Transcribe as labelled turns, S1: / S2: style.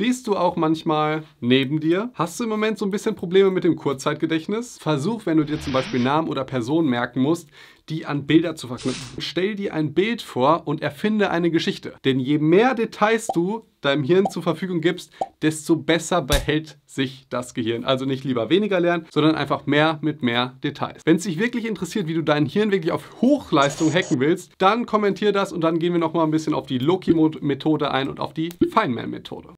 S1: Stehst du auch manchmal neben dir? Hast du im Moment so ein bisschen Probleme mit dem Kurzzeitgedächtnis? Versuch, wenn du dir zum Beispiel Namen oder Personen merken musst, die an Bilder zu verknüpfen. Stell dir ein Bild vor und erfinde eine Geschichte. Denn je mehr Details du deinem Hirn zur Verfügung gibst, desto besser behält sich das Gehirn. Also nicht lieber weniger lernen, sondern einfach mehr mit mehr Details. Wenn es dich wirklich interessiert, wie du dein Hirn wirklich auf Hochleistung hacken willst, dann kommentier das und dann gehen wir nochmal ein bisschen auf die Loki-Methode ein und auf die Feynman-Methode.